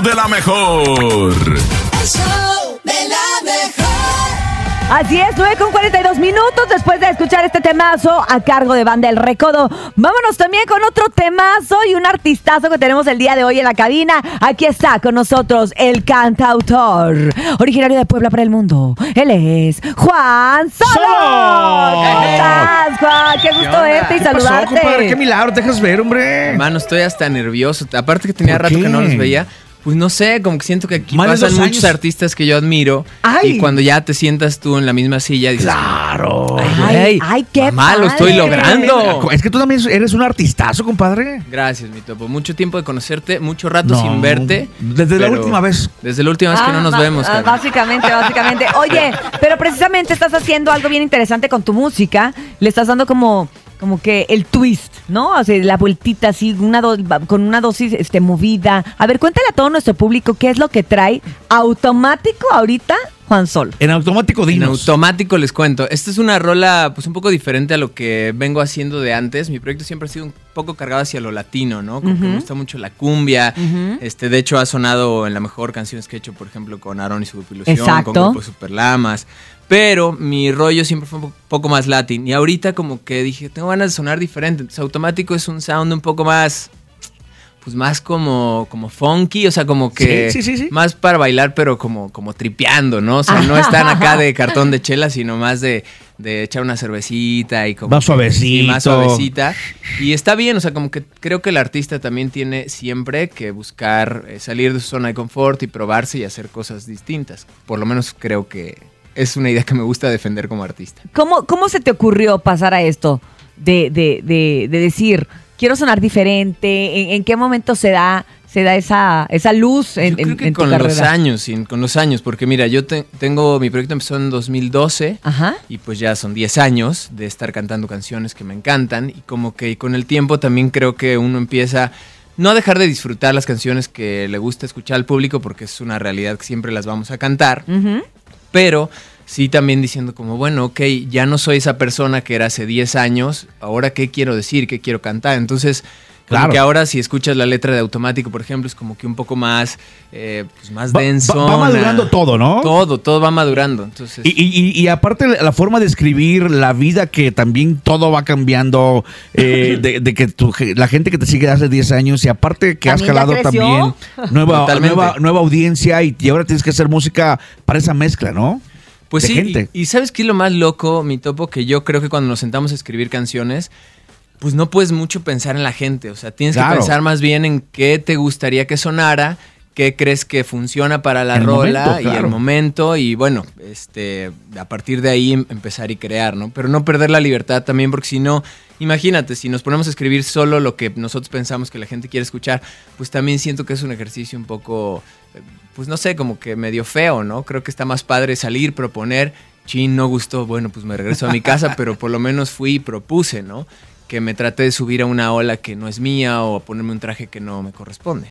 de la mejor. Así es, nueve con 42 minutos después de escuchar este temazo a cargo de Banda El Recodo. Vámonos también con otro temazo y un artistazo que tenemos el día de hoy en la cabina. Aquí está con nosotros el cantautor, originario de Puebla para el Mundo. Él es Juan Solo. ¿Cómo Qué gusto verte y saludarte. Qué milagro, dejas ver, hombre. Mano, estoy hasta nervioso. Aparte que tenía rato que no los veía. Pues no sé, como que siento que aquí pasan muchos artistas que yo admiro. Ay. Y cuando ya te sientas tú en la misma silla, dices. ¡Claro! ¡Ay, qué malo estoy logrando! Es que tú también eres un artistazo, compadre. Gracias, mi topo. Mucho tiempo de conocerte, mucho rato sin verte. Desde la última vez. Desde la última vez que no ah, nos vemos. Ah, básicamente, básicamente. Oye, pero precisamente estás haciendo algo bien interesante con tu música. Le estás dando como, como que el twist ¿no? O la vueltita así, una con una dosis este, movida. A ver, cuéntale a todo nuestro público qué es lo que trae automático ahorita Juan Sol. En automático dinos. En automático les cuento. Esta es una rola pues un poco diferente a lo que vengo haciendo de antes. Mi proyecto siempre ha sido un poco cargado hacia lo latino, ¿no? Como que me gusta mucho la cumbia. Este, de hecho ha sonado en la mejor canción que he hecho, por ejemplo, con Aaron y su grupo Ilusión, Exacto. con grupo Superlamas. Pero mi rollo siempre fue un poco más latín. Y ahorita como que dije, tengo ganas de sonar diferente. Entonces automático es un sound un poco más pues más como, como funky, o sea, como que sí, sí, sí, más para bailar, pero como, como tripeando, ¿no? O sea, no están acá de cartón de chela, sino más de, echar una cervecita y como... Más suavecita. Más suavecita. Y está bien, o sea, como que creo que el artista también tiene siempre que buscar eh, salir de su zona de confort y probarse y hacer cosas distintas. Por lo menos creo que es una idea que me gusta defender como artista. ¿Cómo, cómo se te ocurrió pasar a esto de, de, de decir quiero sonar diferente? ¿En, qué momento se da, se da esa, esa luz en, yo creo que con los años, con los años, porque mira, yo tengo, mi proyecto empezó en 2012 y pues ya son 10 años de estar cantando canciones que me encantan y como que con el tiempo también creo que uno empieza no a dejar de disfrutar las canciones que le gusta escuchar al público porque es una realidad que siempre las vamos a cantar, pero sí también diciendo como, bueno, ok, ya no soy esa persona que era hace 10 años, ahora qué quiero decir, qué quiero cantar. Entonces, claro que ahora si escuchas la letra de Automático, por ejemplo, es como que un poco más, eh, pues más denso. Va, madurando todo, ¿no? Todo, todo va madurando. Entonces... Y, aparte la forma de escribir, la vida que también todo va cambiando, eh, de, que tu, la gente que te sigue hace 10 años y aparte que has calado también nueva, nueva, nueva, audiencia y, y ahora tienes que hacer música para esa mezcla, ¿no? Pues sí, Y, ¿sabes qué es lo más loco, mi topo? Que yo creo que cuando nos sentamos a escribir canciones, pues no puedes mucho pensar en la gente. O sea, tienes que pensar más bien en qué te gustaría que sonara qué crees que funciona para la rola y el momento y bueno, este, a partir de ahí empezar y crear, ¿no? Pero no perder la libertad también porque si no, imagínate, si nos ponemos a escribir solo lo que nosotros pensamos que la gente quiere escuchar, pues también siento que es un ejercicio un poco, pues no sé, como que medio feo, ¿no? Creo que está más padre salir, proponer, chin, no gustó, bueno, pues me regreso a mi casa, pero por lo menos fui y propuse, ¿no? Que me trate de subir a una ola que no es mía o ponerme un traje que no me corresponde.